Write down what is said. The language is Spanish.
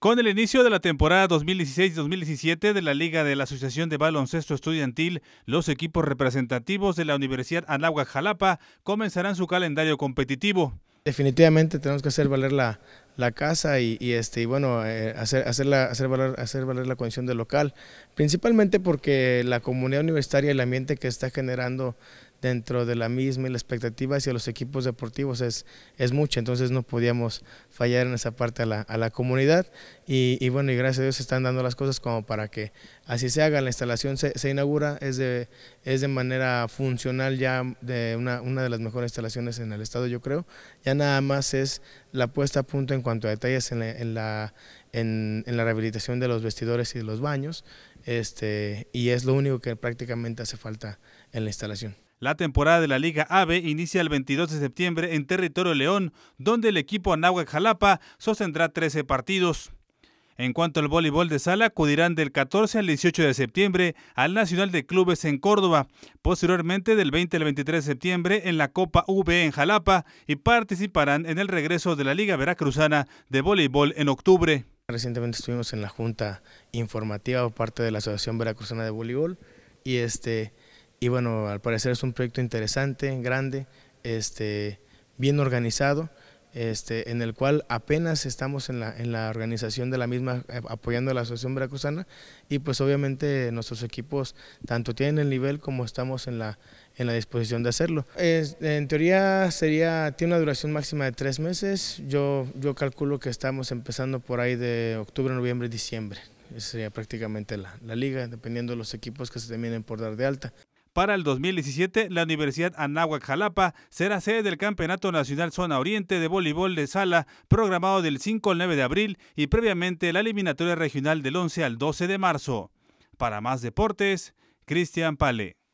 Con el inicio de la temporada 2016-2017 de la Liga de la Asociación de Baloncesto Estudiantil, los equipos representativos de la Universidad Anáhuac Jalapa comenzarán su calendario competitivo. Definitivamente tenemos que hacer valer la, casa y, este, bueno eh, hacer valer hacer valer la condición de local, principalmente porque la comunidad universitaria y el ambiente que está generando dentro de la misma y la expectativa hacia los equipos deportivos es, es mucha, entonces no podíamos fallar en esa parte a la, a la comunidad y, bueno, y gracias a Dios están dando las cosas como para que así se haga, la instalación se, se inaugura, es de, es de manera funcional ya de una, una, de las mejores instalaciones en el estado yo creo, ya nada más es la puesta a punto en cuanto a detalles en la, en la rehabilitación de los vestidores y de los baños este, y es lo único que prácticamente hace falta en la instalación. La temporada de la Liga AVE inicia el 22 de septiembre en territorio León, donde el equipo Anáhuac Jalapa sostendrá 13 partidos. En cuanto al voleibol de sala, acudirán del 14 al 18 de septiembre al Nacional de Clubes en Córdoba, posteriormente del 20 al 23 de septiembre en la Copa V en Jalapa y participarán en el regreso de la Liga Veracruzana de Voleibol en octubre. Recientemente estuvimos en la Junta Informativa parte de la Asociación Veracruzana de Voleibol y este, y bueno, al parecer es un proyecto interesante, grande, este, bien organizado, este, en el cual apenas estamos en la, organización de la misma, eh, apoyando a la Asociación Veracruzana, y pues obviamente nuestros equipos tanto tienen el nivel como estamos en la, disposición de hacerlo. en teoría sería, tiene una duración máxima de tres meses, yo, yo calculo que estamos empezando por ahí de octubre, noviembre, diciembre. Esa sería prácticamente la liga, dependiendo de los equipos que se terminen por dar de alta. Para el 2017, la Universidad Anáhuac Jalapa será sede del Campeonato Nacional Zona Oriente de Voleibol de Sala, programado del 5 al 9 de abril y previamente la eliminatoria regional del 11 al 12 de marzo. Para más deportes, Cristian Pale.